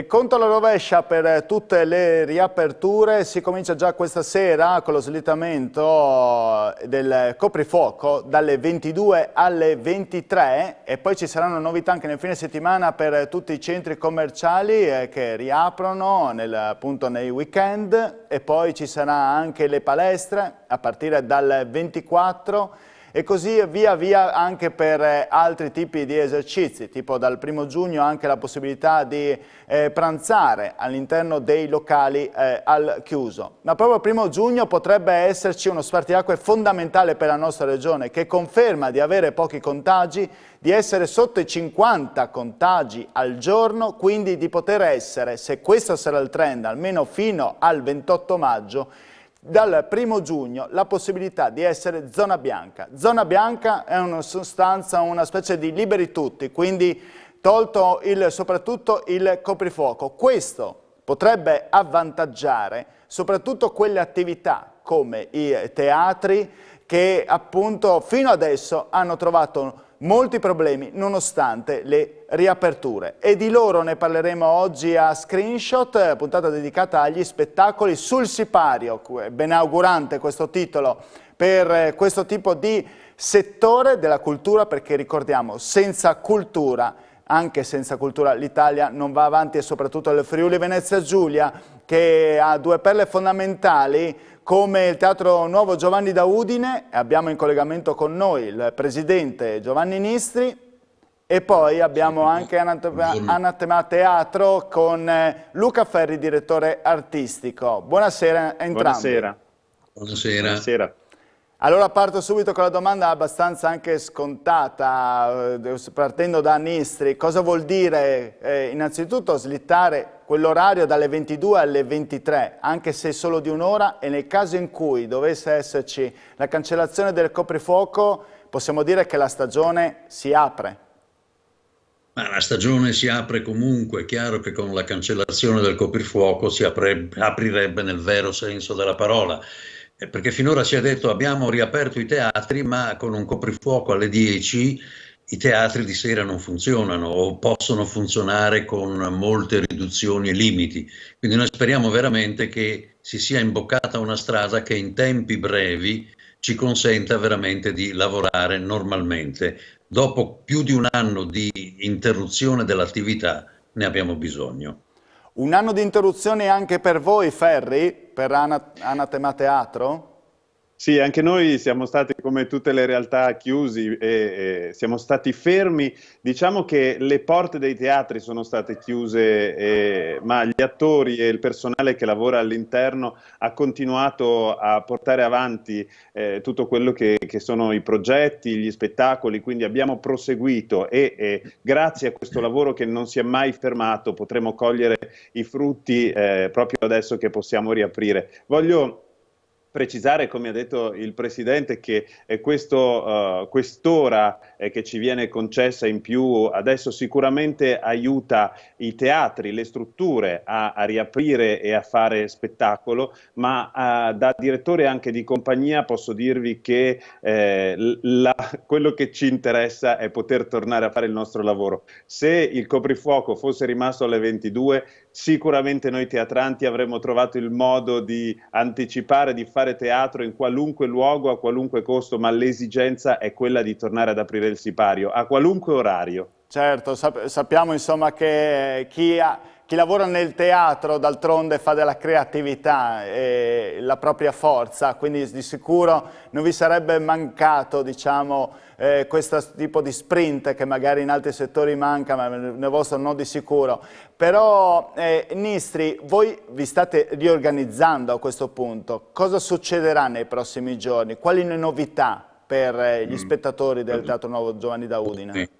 E conto alla rovescia per eh, tutte le riaperture, si comincia già questa sera con lo slittamento del coprifuoco dalle 22 alle 23 e poi ci saranno novità anche nel fine settimana per tutti i centri commerciali eh, che riaprono nel, appunto nei weekend e poi ci saranno anche le palestre a partire dal 24 e così via via anche per eh, altri tipi di esercizi, tipo dal primo giugno anche la possibilità di eh, pranzare all'interno dei locali eh, al chiuso. Ma proprio il primo giugno potrebbe esserci uno spartiacque fondamentale per la nostra regione che conferma di avere pochi contagi, di essere sotto i 50 contagi al giorno, quindi di poter essere, se questo sarà il trend, almeno fino al 28 maggio, dal primo giugno la possibilità di essere zona bianca. Zona bianca è una sostanza, una specie di liberi tutti, quindi tolto il, soprattutto il coprifuoco. Questo potrebbe avvantaggiare soprattutto quelle attività come i teatri che appunto fino adesso hanno trovato molti problemi nonostante le riaperture e di loro ne parleremo oggi a Screenshot, puntata dedicata agli spettacoli sul sipario, benaugurante questo titolo per eh, questo tipo di settore della cultura perché ricordiamo senza cultura anche senza cultura l'Italia non va avanti e soprattutto il Friuli Venezia Giulia che ha due perle fondamentali come il Teatro Nuovo Giovanni da Udine, abbiamo in collegamento con noi il presidente Giovanni Nistri e poi abbiamo anche Anatema, Anatema Teatro con eh, Luca Ferri, direttore artistico. Buonasera a entrambi. Buonasera. Buonasera. Buonasera. Allora parto subito con la domanda abbastanza anche scontata, eh, partendo da Nistri. Cosa vuol dire eh, innanzitutto slittare quell'orario dalle 22 alle 23, anche se solo di un'ora e nel caso in cui dovesse esserci la cancellazione del coprifuoco, possiamo dire che la stagione si apre. Ma la stagione si apre comunque, è chiaro che con la cancellazione del coprifuoco si aprebbe, aprirebbe nel vero senso della parola eh, perché finora si è detto abbiamo riaperto i teatri ma con un coprifuoco alle 10 i teatri di sera non funzionano o possono funzionare con molte riduzioni e limiti. Quindi noi speriamo veramente che si sia imboccata una strada che in tempi brevi ci consenta veramente di lavorare normalmente. Dopo più di un anno di interruzione dell'attività ne abbiamo bisogno. Un anno di interruzione anche per voi, Ferri, per Anatema Teatro? Sì, anche noi siamo stati come tutte le realtà chiusi e, e, siamo stati fermi. Diciamo che le porte dei teatri sono state chiuse, e, ma gli attori e il personale che lavora all'interno ha continuato a portare avanti eh, tutto quello che, che, sono i progetti, gli spettacoli, quindi abbiamo proseguito e, e, grazie a questo lavoro che non si è mai fermato potremo cogliere i frutti eh, proprio adesso che possiamo riaprire. Voglio precisare, come ha detto il Presidente, che questo, uh, quest'ora eh, che ci viene concessa in più adesso sicuramente aiuta i teatri, le strutture a, a riaprire e a fare spettacolo, ma uh, da direttore anche di compagnia posso dirvi che eh, la, quello che ci interessa è poter tornare a fare il nostro lavoro. Se il coprifuoco fosse rimasto alle 22, Sicuramente noi teatranti avremmo trovato il modo di anticipare, di fare teatro in qualunque luogo, a qualunque costo, ma l'esigenza è quella di tornare ad aprire il sipario, a qualunque orario. Certo, sap sappiamo insomma che chi ha chi lavora nel teatro d'altronde fa della creatività eh, la propria forza, quindi di sicuro non vi sarebbe mancato diciamo, eh, questo tipo di sprint che magari in altri settori manca, ma nel vostro no di sicuro. Però eh, Nistri, voi vi state riorganizzando a questo punto, cosa succederà nei prossimi giorni? Quali le novità per eh, gli mm. spettatori del mm. Teatro Nuovo Giovanni da Udine? Sì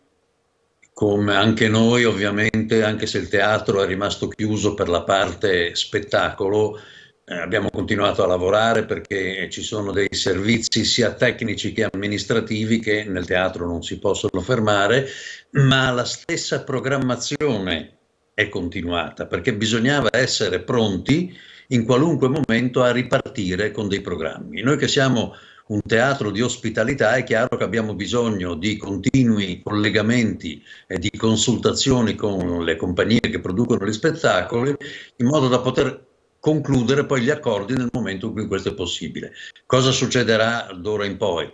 come anche noi ovviamente, anche se il teatro è rimasto chiuso per la parte spettacolo, eh, abbiamo continuato a lavorare perché ci sono dei servizi sia tecnici che amministrativi che nel teatro non si possono fermare, ma la stessa programmazione è continuata perché bisognava essere pronti in qualunque momento a ripartire con dei programmi. Noi che siamo un teatro di ospitalità, è chiaro che abbiamo bisogno di continui collegamenti e di consultazioni con le compagnie che producono gli spettacoli in modo da poter concludere poi gli accordi nel momento in cui questo è possibile. Cosa succederà d'ora in poi?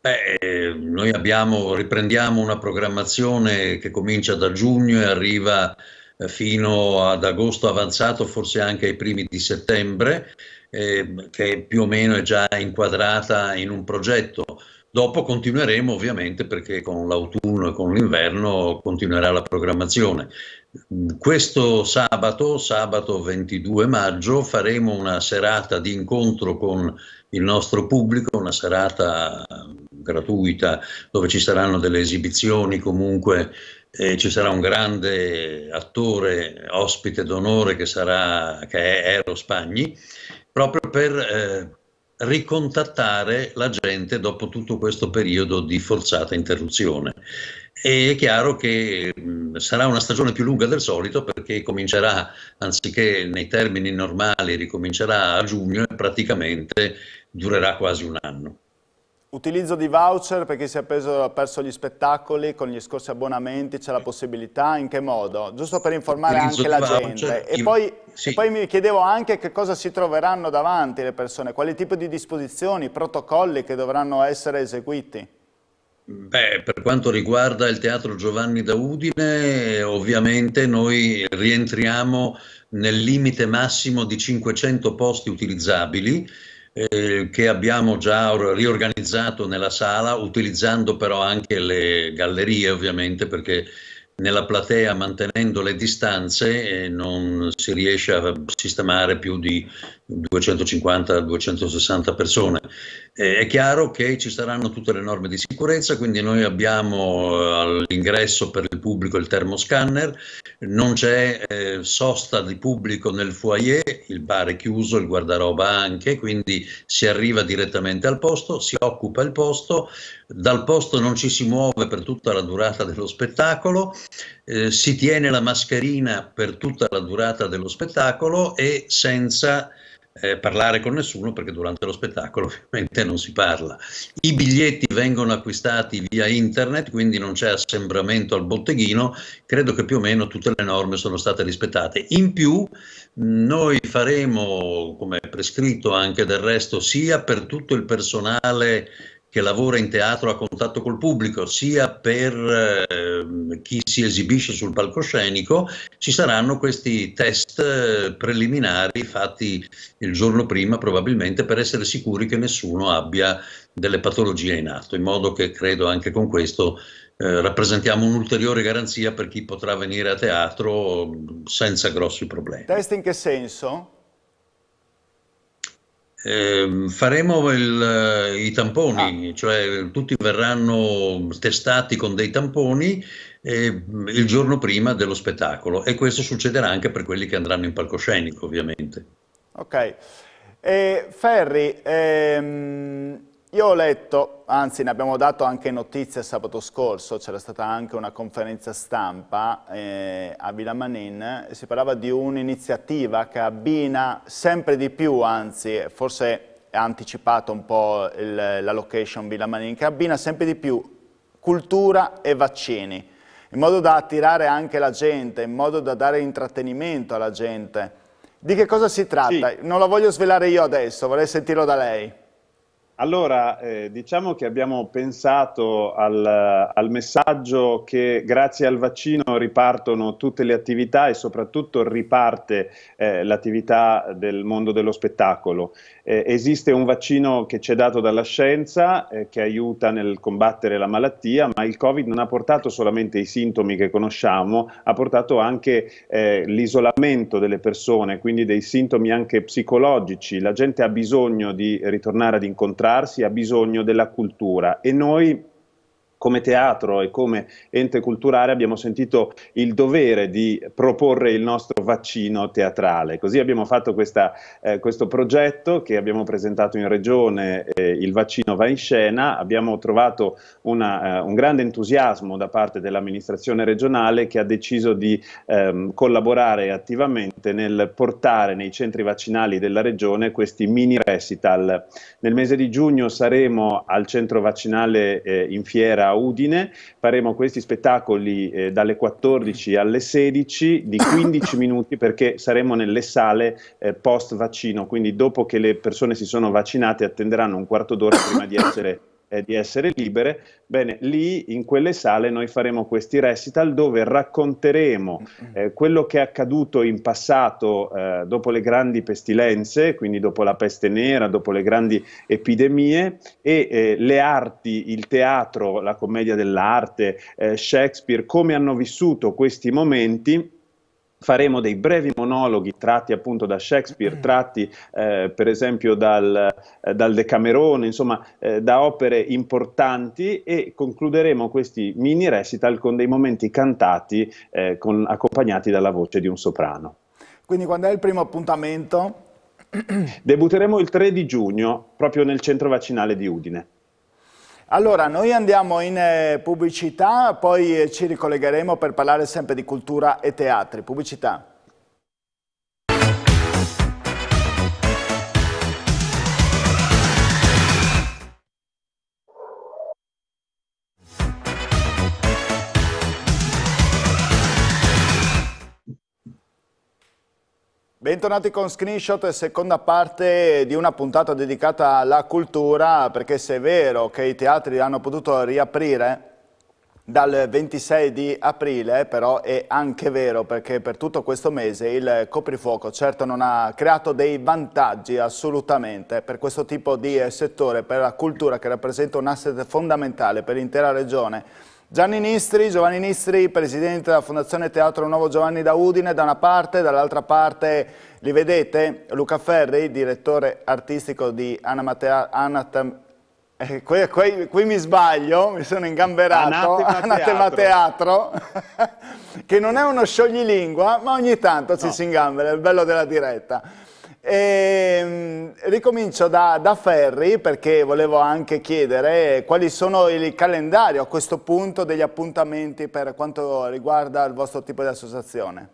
Beh, eh, noi abbiamo, riprendiamo una programmazione che comincia da giugno e arriva eh, fino ad agosto avanzato, forse anche ai primi di settembre eh, che più o meno è già inquadrata in un progetto. Dopo continueremo ovviamente perché con l'autunno e con l'inverno continuerà la programmazione. Questo sabato, sabato 22 maggio, faremo una serata di incontro con il nostro pubblico, una serata gratuita dove ci saranno delle esibizioni comunque. Eh, ci sarà un grande attore ospite d'onore che, sarà, che è Ero Spagni proprio per eh, ricontattare la gente dopo tutto questo periodo di forzata interruzione. E è chiaro che mh, mm, sarà una stagione più lunga del solito perché comincerà, anziché nei termini normali, ricomincerà a giugno e praticamente durerà quasi un anno. Utilizzo di voucher per chi si è preso, perso gli spettacoli con gli scorsi abbonamenti, c'è la possibilità, in che modo? Giusto per informare Utilizzo anche la voucher, gente. E, io, poi, sì. e poi, mi chiedevo anche che cosa si troveranno davanti le persone, quali tipi di disposizioni, protocolli che dovranno essere eseguiti. Beh, per quanto riguarda il Teatro Giovanni da Udine, ovviamente noi rientriamo nel limite massimo di 500 posti utilizzabili eh, che abbiamo già riorganizzato nella sala, utilizzando però anche le gallerie ovviamente perché nella platea mantenendo le distanze eh, non si riesce a sistemare più di 250-260 persone. Eh, è chiaro che ci saranno tutte le norme di sicurezza, quindi noi abbiamo eh, all'ingresso per il pubblico il termoscanner, non c'è eh, sosta di pubblico nel foyer, il bar è chiuso, il guardaroba anche, quindi si arriva direttamente al posto, si occupa il posto, dal posto non ci si muove per tutta la durata dello spettacolo, eh, si tiene la mascherina per tutta la durata dello spettacolo e senza eh, parlare con nessuno perché durante lo spettacolo ovviamente non si parla. I biglietti vengono acquistati via internet, quindi non c'è assembramento al botteghino, credo che più o meno tutte le norme sono state rispettate. In più noi faremo, come prescritto anche del resto, sia per tutto il personale che lavora in teatro a contatto col pubblico, sia per eh, chi si esibisce sul palcoscenico, ci saranno questi test eh, preliminari fatti il giorno prima probabilmente per essere sicuri che nessuno abbia delle patologie in atto, in modo che credo anche con questo eh, rappresentiamo un'ulteriore garanzia per chi potrà venire a teatro mm, senza grossi problemi. Test in che senso? Eh, faremo il, eh, i tamponi, ah. cioè tutti verranno testati con dei tamponi eh, il giorno prima dello spettacolo e questo succederà anche per quelli che andranno in palcoscenico ovviamente. Ok, eh, Ferri, ehm, io ho letto, anzi ne abbiamo dato anche notizie sabato scorso, c'era stata anche una conferenza stampa eh, a Villa Manin, si parlava di un'iniziativa che abbina sempre di più, anzi forse ha anticipato un po' il, la location Villa Manin, che abbina sempre di più cultura e vaccini, in modo da attirare anche la gente, in modo da dare intrattenimento alla gente. Di che cosa si tratta? Sì. Non lo voglio svelare io adesso, vorrei sentirlo da lei. Allora, eh, diciamo che abbiamo pensato al, al, messaggio che grazie al vaccino ripartono tutte le attività e soprattutto riparte eh, l'attività del mondo dello spettacolo. Eh, esiste un vaccino che ci è dato dalla scienza, eh, che aiuta nel combattere la malattia, ma il Covid non ha portato solamente i sintomi che conosciamo, ha portato anche eh, l'isolamento delle persone, quindi dei sintomi anche psicologici. La gente ha bisogno di ritornare ad incontrare migliorarsi ha bisogno della cultura e noi come teatro e come ente culturale abbiamo sentito il dovere di proporre il nostro vaccino teatrale. Così abbiamo fatto questa, eh, questo progetto che abbiamo presentato in regione, eh, il vaccino va in scena, abbiamo trovato una, eh, un grande entusiasmo da parte dell'amministrazione regionale che ha deciso di ehm, collaborare attivamente nel portare nei centri vaccinali della regione questi mini recital. Nel mese di giugno saremo al centro vaccinale eh, in fiera da Udine, faremo questi spettacoli eh, dalle 14 alle 16 di 15 minuti perché saremo nelle sale eh, post vaccino, quindi dopo che le persone si sono vaccinate attenderanno un quarto d'ora prima di essere eh, di essere libere, bene, lì in quelle sale noi faremo questi recital dove racconteremo mm, mm. eh, quello che è accaduto in passato eh, dopo le grandi pestilenze, quindi dopo la peste nera, dopo le grandi epidemie e eh, le arti, il teatro, la commedia dell'arte, eh, Shakespeare, come hanno vissuto questi momenti faremo dei brevi monologhi tratti appunto da Shakespeare, mm. tratti eh, per esempio dal, eh, dal Decamerone, insomma eh, da opere importanti e concluderemo questi mini recital con dei momenti cantati eh, con, accompagnati dalla voce di un soprano. Quindi quando è il primo appuntamento? Debutteremo il 3 di giugno proprio nel centro vaccinale di Udine. Allora, noi andiamo in eh, pubblicità, poi eh, ci ricollegheremo per parlare sempre di cultura e teatri. Pubblicità. Bentornati con Screenshot, seconda parte di una puntata dedicata alla cultura, perché se è vero che i teatri hanno potuto riaprire dal 26 di aprile, però è anche vero perché per tutto questo mese il coprifuoco certo non ha creato dei vantaggi assolutamente per questo tipo di settore, per la cultura che rappresenta un asset fondamentale per l'intera regione Gianni Nistri, Giovanni Nistri, presidente della Fondazione Teatro Nuovo Giovanni da Udine, da una parte, dall'altra parte li vedete Luca Ferri, direttore artistico di Anna Matea, Anatem, eh, qui, qui, qui, mi sbaglio, mi sono ingamberato, Anatema, Anatema Teatro, teatro che non è uno scioglilingua, ma ogni tanto ci no. si ingambera, è il bello della diretta. E, ehm, ricomincio da, da, Ferri perché volevo anche chiedere quali sono il calendario a questo punto degli appuntamenti per quanto riguarda il vostro tipo di associazione.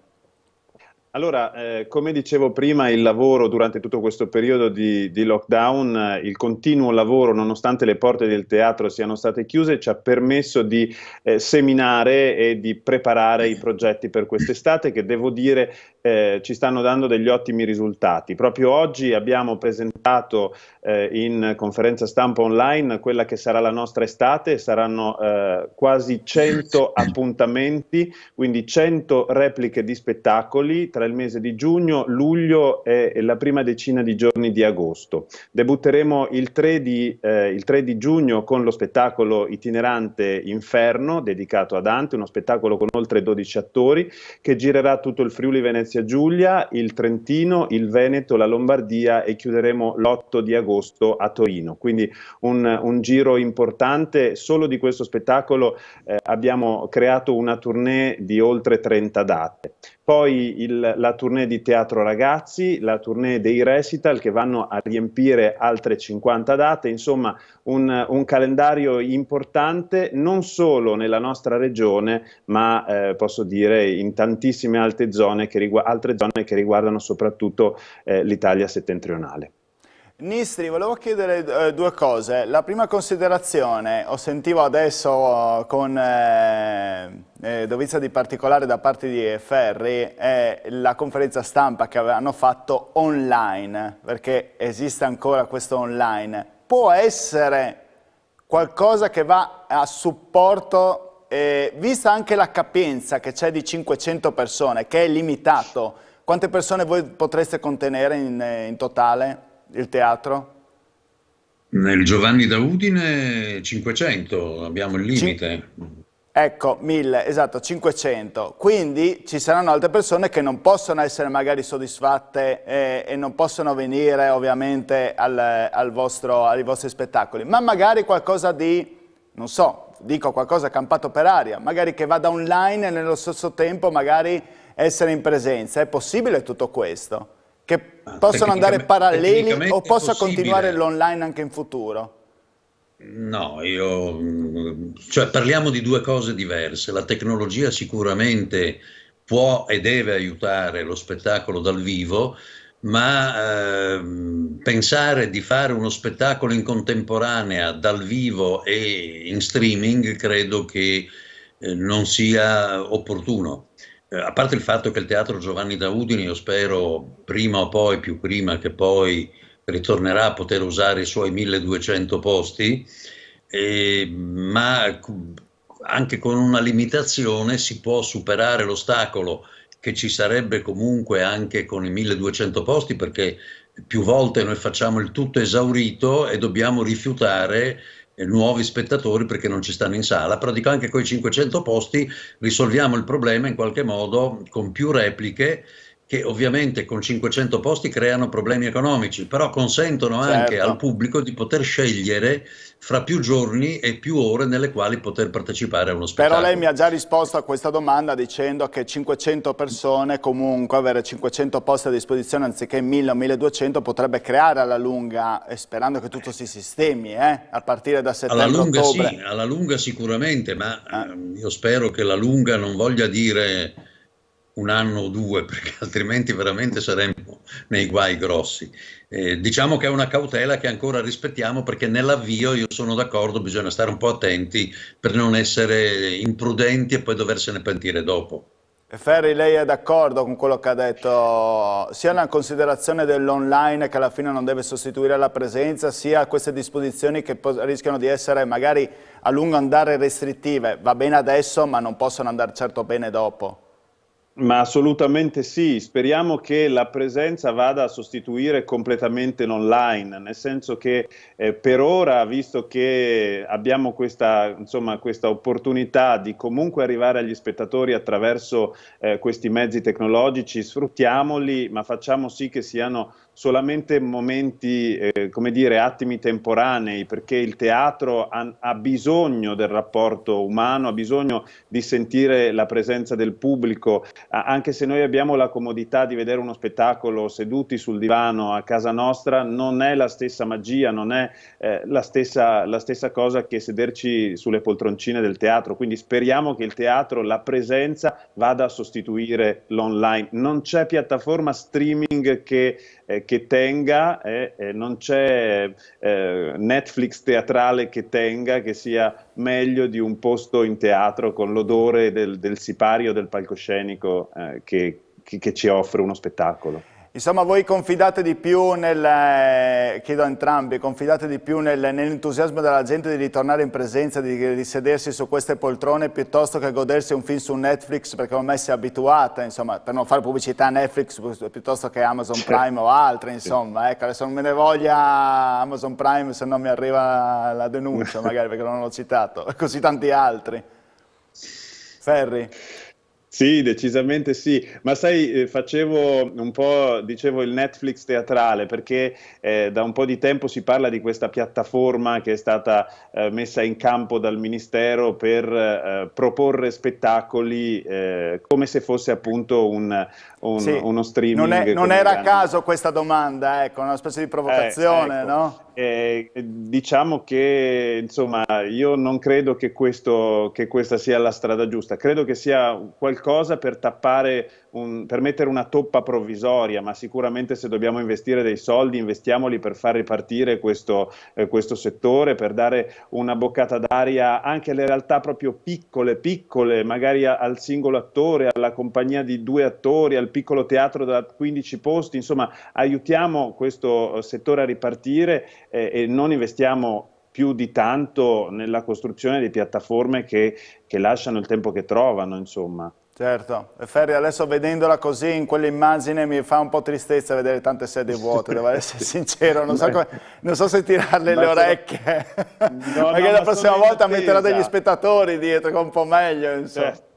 Allora, eh, come dicevo prima, il lavoro durante tutto questo periodo di, di lockdown, eh, il continuo lavoro, nonostante le porte del teatro siano state chiuse, ci ha permesso di eh, seminare e di preparare i progetti per quest'estate che devo dire eh, ci stanno dando degli ottimi risultati. Proprio oggi abbiamo presentato eh, in conferenza stampa online quella che sarà la nostra estate, saranno quasi 100 appuntamenti, quindi 100 repliche di spettacoli, tra sarà il mese di giugno, luglio e la prima decina di giorni di agosto. Debutteremo il 3 di, eh, il 3 di giugno con lo spettacolo itinerante Inferno, dedicato a Dante, uno spettacolo con oltre 12 attori, che girerà tutto il Friuli Venezia Giulia, il Trentino, il Veneto, la Lombardia e chiuderemo l'8 di agosto a Torino. Quindi un, un giro importante, solo di questo spettacolo eh, abbiamo creato una tournée di oltre 30 date. Poi il la tournée di Teatro Ragazzi, la tournée dei recital che vanno a riempire altre 50 date, insomma un, un calendario importante non solo nella nostra regione ma eh, posso dire in tantissime altre zone che, rigu altre zone che riguardano soprattutto eh, l'Italia settentrionale. Nistri, volevo chiedere eh, due cose. La prima considerazione, ho sentito adesso eh, con eh, eh, dovizia di particolare da parte di Ferri è la conferenza stampa che avevano fatto online, perché esiste ancora questo online. Può essere qualcosa che va a supporto, eh, vista anche la capienza che c'è di 500 persone, che è limitato, quante persone voi potreste contenere in, eh, in totale il teatro? Nel Giovanni da Udine 500, abbiamo il limite. Cin Ecco, 1000, esatto, 500. Quindi ci saranno altre persone che non possono essere magari soddisfatte eh, e non possono venire ovviamente al, al vostro, ai vostri spettacoli, ma magari qualcosa di, non so, dico qualcosa campato per aria, magari che vada online e nello stesso tempo magari essere in presenza. È possibile tutto questo? Che ah, possono andare paralleli o possa continuare l'online anche in futuro? No, io mm, cioè parliamo di due cose diverse. La tecnologia sicuramente può e deve aiutare lo spettacolo dal vivo, ma eh, pensare di fare uno spettacolo in contemporanea dal vivo e in streaming credo che eh, non sia opportuno. Eh, a parte il fatto che il teatro Giovanni da Udine, io spero prima o poi, più prima che poi, ritornerà a poter usare i suoi 1200 posti, eh, ma anche con una limitazione si può superare l'ostacolo che ci sarebbe comunque anche con i 1200 posti perché più volte noi facciamo il tutto esaurito e dobbiamo rifiutare eh, nuovi spettatori perché non ci stanno in sala, però dico anche con i 500 posti risolviamo il problema in qualche modo con più repliche che ovviamente con 500 posti creano problemi economici, però consentono certo. anche al pubblico di poter scegliere fra più giorni e più ore nelle quali poter partecipare a uno spettacolo. Però lei mi ha già risposto a questa domanda dicendo che 500 persone, comunque avere 500 posti a disposizione anziché 1000 o 1200 potrebbe creare alla lunga, sperando che tutto si sistemi, eh, a partire da settembre alla lunga, ottobre. Sì, alla lunga sicuramente, ma eh. Ehm, io spero che la lunga non voglia dire un anno o due, perché altrimenti veramente saremmo nei guai grossi. Eh, diciamo che è una cautela che ancora rispettiamo perché nell'avvio io sono d'accordo, bisogna stare un po' attenti per non essere imprudenti e poi doversene pentire dopo. Eh, Ferri, lei è d'accordo con quello che ha detto, sia la considerazione dell'online che alla fine non deve sostituire la presenza, sia queste disposizioni che rischiano di essere magari a lungo andare restrittive. Va bene adesso, ma non possono andare certo bene dopo. Ma assolutamente sì, speriamo che la presenza vada a sostituire completamente l'online, nel senso che eh, per ora, visto che abbiamo questa, insomma, questa, opportunità di comunque arrivare agli spettatori attraverso eh, questi mezzi tecnologici, sfruttiamoli, ma facciamo sì che siano solamente momenti, eh, come dire, attimi temporanei, perché il teatro ha, ha, bisogno del rapporto umano, ha bisogno di sentire la presenza del pubblico, anche se noi abbiamo la comodità di vedere uno spettacolo seduti sul divano a casa nostra, non è la stessa magia, non è eh, la, stessa, la stessa cosa che sederci sulle poltroncine del teatro, quindi speriamo che il teatro, la presenza vada a sostituire l'online. Non c'è piattaforma streaming che... Eh, che tenga, eh, eh, non c'è eh, Netflix teatrale che tenga, che sia meglio di un posto in teatro con l'odore del, del sipario del palcoscenico che, che, che ci offre uno spettacolo. Insomma, voi confidate di più nel, eh, chiedo a entrambi, confidate di più nel, nell'entusiasmo della gente di ritornare in presenza, di sedersi su queste poltrone piuttosto che godersi un film su Netflix perché ormai si è abituata, insomma, per non fare pubblicità a Netflix piuttosto che Amazon certo. Prime o altre, insomma, ecco, adesso non me ne voglia Amazon Prime se non mi arriva la denuncia magari perché non l'ho citato, così tanti altri. Ferri? Sì, decisamente sì, ma sai, eh, facevo un po', dicevo, il Netflix teatrale, perché eh, da un po' di tempo si parla di questa piattaforma che è stata eh, messa in campo dal Ministero per eh, proporre spettacoli eh, come se fosse appunto un, un, sì. uno streaming. Non, è, non era a caso questa domanda, ecco, una specie di eh, provocazione, ecco. no? Eh, diciamo che insomma, io non credo che, questo, che, questa sia la strada giusta, credo che sia qualcosa per tappare un, per mettere una toppa provvisoria, ma sicuramente se dobbiamo investire dei soldi, investiamoli per far ripartire questo, eh, questo settore, per dare una boccata d'aria anche alle realtà proprio piccole, piccole, magari a, al singolo attore, alla compagnia di due attori, al piccolo teatro da 15 posti, insomma aiutiamo questo settore a ripartire eh, e non investiamo più di tanto nella costruzione di piattaforme che, che lasciano il tempo che trovano, insomma. Certo, e Ferri adesso vedendola così in quell'immagine mi fa un po' tristezza vedere tante sedie vuote, devo essere sincero, non so, come, non so se tirarle le orecchie, no, perché no, la prossima volta metterà degli spettatori dietro, un po' meglio insomma. Certo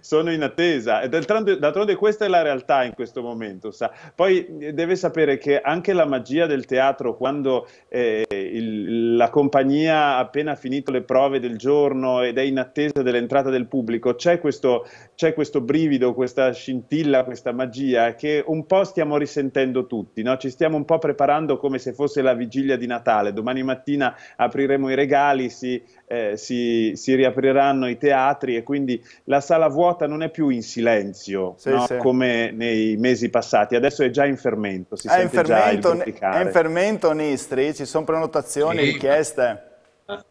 sono in attesa. D'altronde, d'altronde, questa è la realtà in questo momento. Sa. Poi eh, deve sapere che anche la magia del teatro, quando eh, il, la compagnia ha appena finito le prove del giorno ed è in attesa dell'entrata del pubblico, c'è questo, c'è questo brivido, questa scintilla, questa magia che un po' stiamo risentendo tutti. No? Ci stiamo un po' preparando come se fosse la vigilia di Natale. Domani mattina apriremo i regali, si, eh, si, si riapriranno i teatri e quindi la sala vuota non è più in silenzio sì, no? sì. come nei mesi passati, adesso è già in fermento, si è in fermento, È in fermento Nistri? Ci sono prenotazioni, sì, richieste?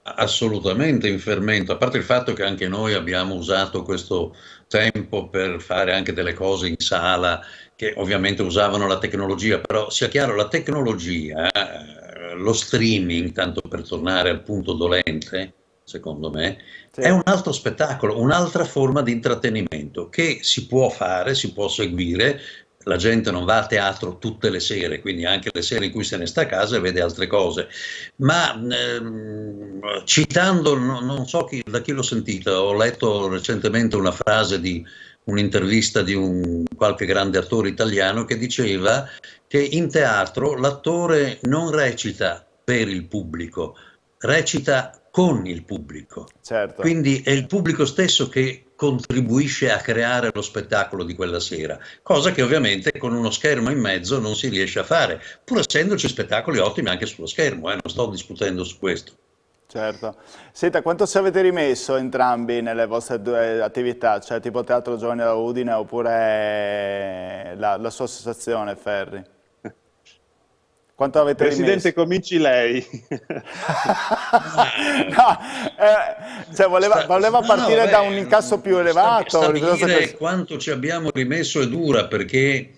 Assolutamente in fermento, a parte il fatto che anche noi abbiamo usato questo tempo per fare anche delle cose in sala che ovviamente usavano la tecnologia, però sia chiaro la tecnologia, eh, lo streaming, tanto per tornare al punto dolente, secondo me, sì. è un altro spettacolo, un'altra forma di intrattenimento che si può fare, si può seguire. La gente non va a teatro tutte le sere, quindi anche le sere in cui se ne sta a casa e vede altre cose. Ma ehm, citando, no, non so chi, da chi l'ho sentita, ho letto recentemente una frase di un'intervista di un, qualche grande attore italiano che diceva che in teatro l'attore non recita per il pubblico, recita con il pubblico. Certo. Quindi è il pubblico stesso che contribuisce a creare lo spettacolo di quella sera, cosa che ovviamente con uno schermo in mezzo non si riesce a fare, pur essendoci spettacoli ottimi anche sullo schermo, eh, non sto discutendo su questo. Certo. Senta, quanto ci avete rimesso entrambi nelle vostre due attività, cioè tipo Teatro Giovani da Udine oppure la, la sua associazione Ferri? Quanto avete Presidente, rimesso? cominci lei. no, eh, cioè voleva, voleva partire no, beh, da un incasso più elevato. Stabilire quanto ci abbiamo rimesso è dura perché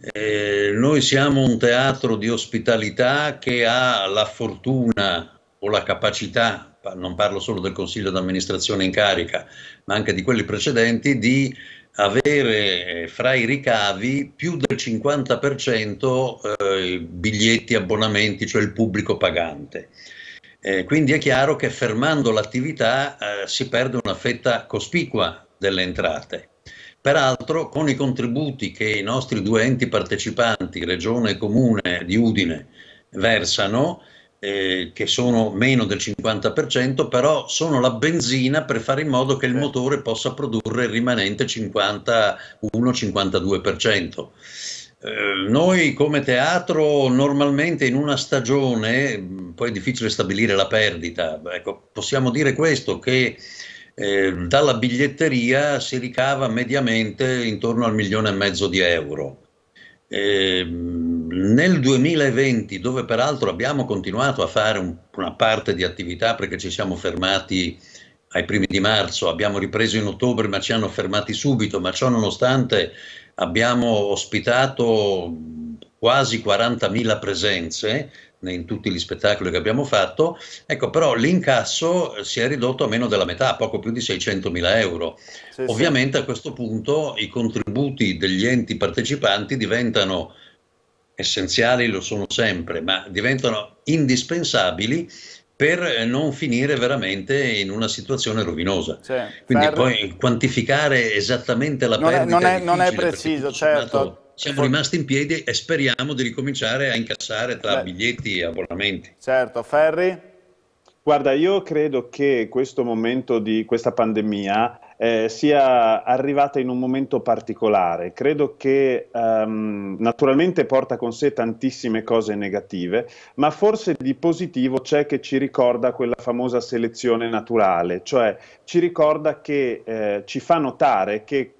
eh, noi siamo un teatro di ospitalità che ha la fortuna o la capacità, non parlo solo del Consiglio d'amministrazione in carica, ma anche di quelli precedenti, di avere eh, fra i ricavi più del 50% eh, biglietti, abbonamenti, cioè il pubblico pagante. Eh, quindi è chiaro che fermando l'attività eh, si perde una fetta cospicua delle entrate. Peraltro con i contributi che i nostri due enti partecipanti, Regione e Comune di Udine, versano, eh, che sono meno del 50%, però sono la benzina per fare in modo che il motore possa produrre il rimanente 51-52%. Eh, noi come teatro normalmente in una stagione, poi è difficile stabilire la perdita, ecco, possiamo dire questo che eh, dalla biglietteria si ricava mediamente intorno al milione e mezzo di euro. Eh, nel 2020, dove peraltro abbiamo continuato a fare un, una parte di attività perché ci siamo fermati ai primi di marzo, abbiamo ripreso in ottobre ma ci hanno fermati subito, ma ciò nonostante abbiamo ospitato quasi 40.000 presenze, in tutti gli spettacoli che abbiamo fatto, ecco però l'incasso eh, si è ridotto a meno della metà, poco più di 600 mila euro. Sì, Ovviamente sì. a questo punto i contributi degli enti partecipanti diventano essenziali, lo sono sempre, ma diventano indispensabili per eh, non finire veramente in una situazione rovinosa. Cioè, Quindi poi quantificare esattamente la non perdita è, non è, non è preciso, certo siamo rimasti in piedi e speriamo di ricominciare a incassare tra Beh. biglietti e abbonamenti. Certo, Ferri? Guarda, io credo che questo momento di questa pandemia eh, sia arrivata in un momento particolare. Credo che um, naturalmente porta con sé tantissime cose negative, ma forse di positivo c'è che ci ricorda quella famosa selezione naturale, cioè ci ricorda che eh, ci fa notare che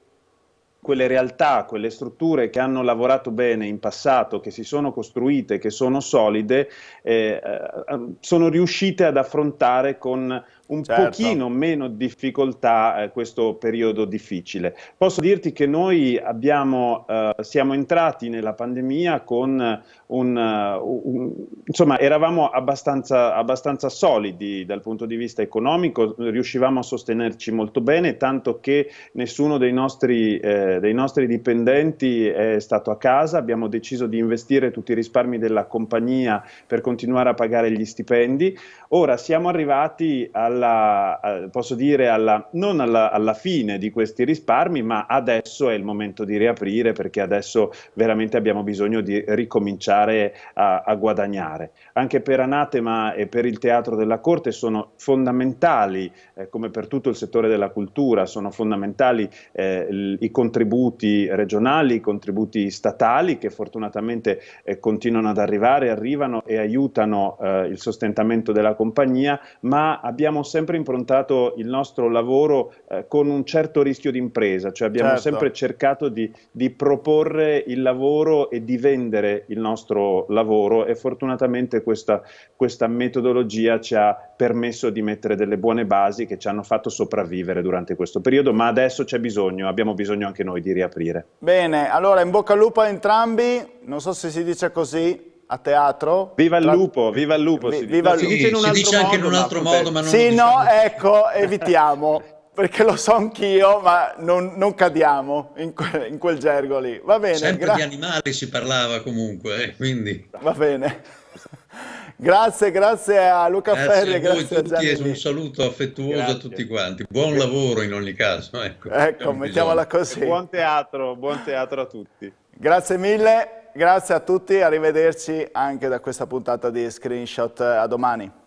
quelle realtà, quelle strutture che hanno lavorato bene in passato, che si sono costruite, che sono solide, eh, eh sono riuscite ad affrontare con un certo. pochino meno difficoltà eh, questo periodo difficile. Posso dirti che noi abbiamo, eh, siamo entrati nella pandemia con un, eh, un insomma, eravamo abbastanza, abbastanza, solidi dal punto di vista economico, riuscivamo a sostenerci molto bene, tanto che nessuno dei nostri, eh, dei nostri dipendenti è stato a casa, abbiamo deciso di investire tutti i risparmi della compagnia per continuare a pagare gli stipendi. Ora siamo arrivati alla, posso dire, alla, non alla, alla, fine di questi risparmi, ma adesso è il momento di riaprire perché adesso veramente abbiamo bisogno di ricominciare a, a guadagnare. Anche per Anatema e per il Teatro della Corte sono fondamentali, eh, come per tutto il settore della cultura, sono fondamentali eh, i contributi regionali, i contributi statali che fortunatamente eh, continuano ad arrivare, arrivano e aiutano eh, il sostentamento della compagnia, ma abbiamo sempre improntato il nostro lavoro eh, con un certo rischio di impresa, cioè abbiamo certo. sempre cercato di, di, proporre il lavoro e di vendere il nostro lavoro e fortunatamente questa, questa metodologia ci ha permesso di mettere delle buone basi che ci hanno fatto sopravvivere durante questo periodo, ma adesso c'è bisogno, abbiamo bisogno anche noi di riaprire. Bene, allora in bocca al lupo a entrambi, non so se si dice così, a teatro. Viva il lupo, viva il lupo. si, viva si, dice, dice anche in un altro modo, ma non Sì, no, ecco, evitiamo, perché lo so anch'io, ma non, non cadiamo in, que, in, quel gergo lì. Va bene. Sempre gra- di animali si parlava comunque, eh, quindi. Va bene. grazie, grazie a Luca grazie Ferri. A grazie a tutti e un saluto affettuoso grazie. a tutti quanti. Buon lavoro in ogni caso. Ecco, ecco mettiamola bisogno. così. E buon teatro, buon teatro a tutti. Grazie mille. Grazie a tutti, arrivederci anche da questa puntata di Screenshot. A domani.